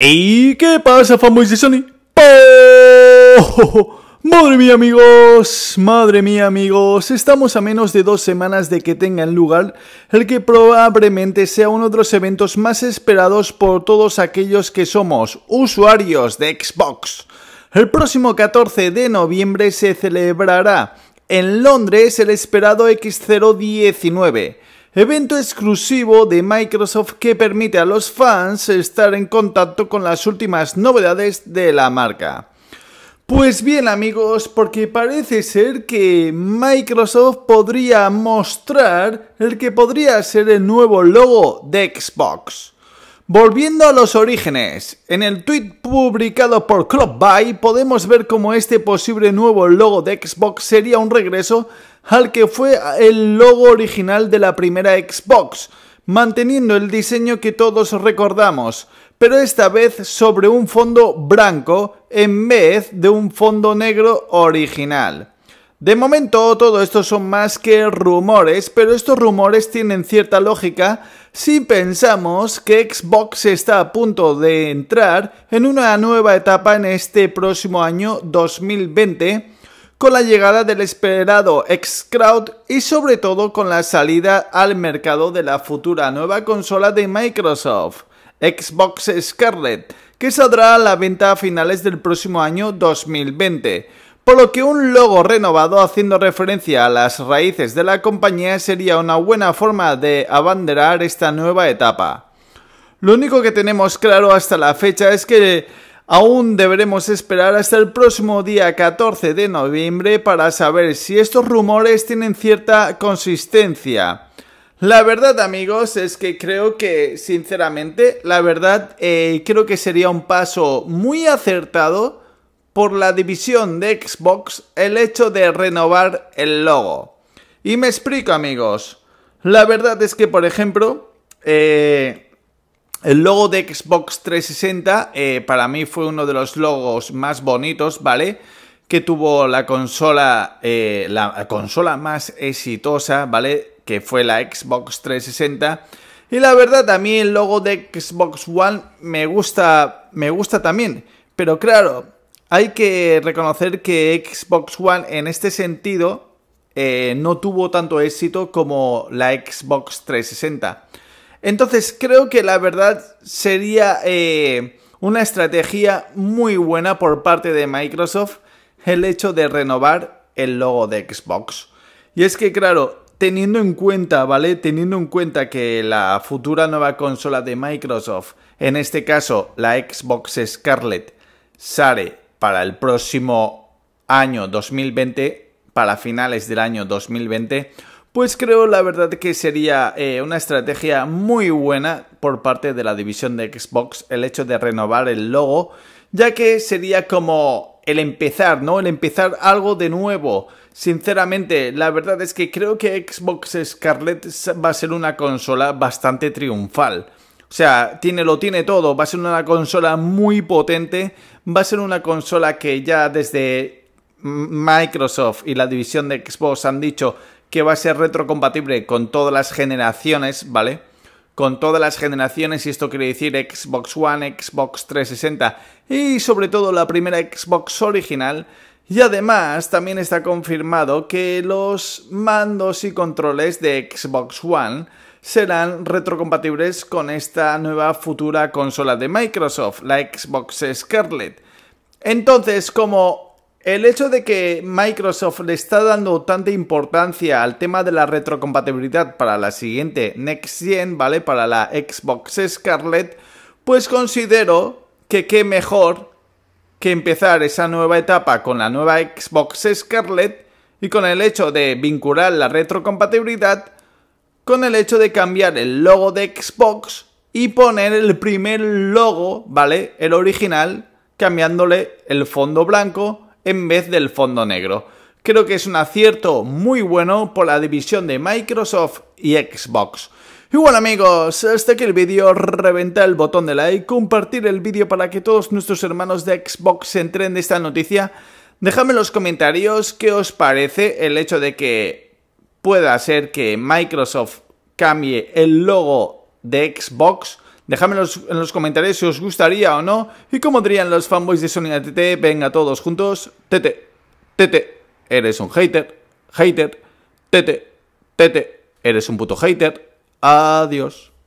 ¿Y qué pasa, fanboys de Sony? ¡Oh! Madre mía, amigos, madre mía, amigos, estamos a menos de dos semanas de que tengan lugar el que probablemente sea uno de los eventos más esperados por todos aquellos que somos usuarios de Xbox. El próximo 14 de noviembre se celebrará en Londres el esperado X019 Evento exclusivo de Microsoft que permite a los fans estar en contacto con las últimas novedades de la marca. Pues bien amigos, porque parece ser que Microsoft podría mostrar el que podría ser el nuevo logo de Xbox. Volviendo a los orígenes, en el tweet publicado por Clubby podemos ver cómo este posible nuevo logo de Xbox sería un regreso al que fue el logo original de la primera Xbox, manteniendo el diseño que todos recordamos, pero esta vez sobre un fondo blanco en vez de un fondo negro original. De momento todo esto son más que rumores, pero estos rumores tienen cierta lógica si pensamos que Xbox está a punto de entrar en una nueva etapa en este próximo año 2020 con la llegada del esperado X-Crowd y sobre todo con la salida al mercado de la futura nueva consola de Microsoft, Xbox Scarlet, que saldrá a la venta a finales del próximo año 2020, por lo que un logo renovado haciendo referencia a las raíces de la compañía sería una buena forma de abanderar esta nueva etapa. Lo único que tenemos claro hasta la fecha es que Aún deberemos esperar hasta el próximo día 14 de noviembre para saber si estos rumores tienen cierta consistencia. La verdad amigos es que creo que sinceramente, la verdad eh, creo que sería un paso muy acertado por la división de Xbox el hecho de renovar el logo. Y me explico amigos, la verdad es que por ejemplo, eh, el logo de Xbox 360 eh, para mí fue uno de los logos más bonitos, ¿vale? Que tuvo la consola, eh, la consola más exitosa, ¿vale? Que fue la Xbox 360. Y la verdad, a mí el logo de Xbox One me gusta, me gusta también. Pero claro, hay que reconocer que Xbox One en este sentido eh, no tuvo tanto éxito como la Xbox 360. Entonces creo que la verdad sería eh, una estrategia muy buena por parte de Microsoft el hecho de renovar el logo de Xbox. Y es que claro, teniendo en cuenta, ¿vale? Teniendo en cuenta que la futura nueva consola de Microsoft, en este caso la Xbox Scarlet, sale para el próximo año 2020, para finales del año 2020, pues creo la verdad que sería eh, una estrategia muy buena por parte de la división de Xbox el hecho de renovar el logo, ya que sería como el empezar, ¿no? El empezar algo de nuevo. Sinceramente, la verdad es que creo que Xbox Scarlett va a ser una consola bastante triunfal. O sea, tiene, lo tiene todo, va a ser una consola muy potente, va a ser una consola que ya desde Microsoft y la división de Xbox han dicho que va a ser retrocompatible con todas las generaciones, ¿vale? Con todas las generaciones, y esto quiere decir Xbox One, Xbox 360 y sobre todo la primera Xbox original. Y además también está confirmado que los mandos y controles de Xbox One serán retrocompatibles con esta nueva futura consola de Microsoft, la Xbox Scarlet. Entonces, como el hecho de que Microsoft le está dando tanta importancia al tema de la retrocompatibilidad para la siguiente Next Gen, ¿vale? Para la Xbox Scarlett, pues considero que qué mejor que empezar esa nueva etapa con la nueva Xbox Scarlett y con el hecho de vincular la retrocompatibilidad con el hecho de cambiar el logo de Xbox y poner el primer logo, ¿vale? El original, cambiándole el fondo blanco en vez del fondo negro. Creo que es un acierto muy bueno por la división de Microsoft y Xbox. Y bueno amigos, hasta que el vídeo, reventa el botón de like, compartir el vídeo para que todos nuestros hermanos de Xbox se entren de esta noticia. Dejadme en los comentarios qué os parece el hecho de que pueda ser que Microsoft cambie el logo de Xbox Dejadme en los, comentarios si os gustaría o no y cómo dirían los fanboys de Sony TT, venga todos juntos, TT, tete, eres un hater, hater, TT, tete, eres un puto hater, adiós.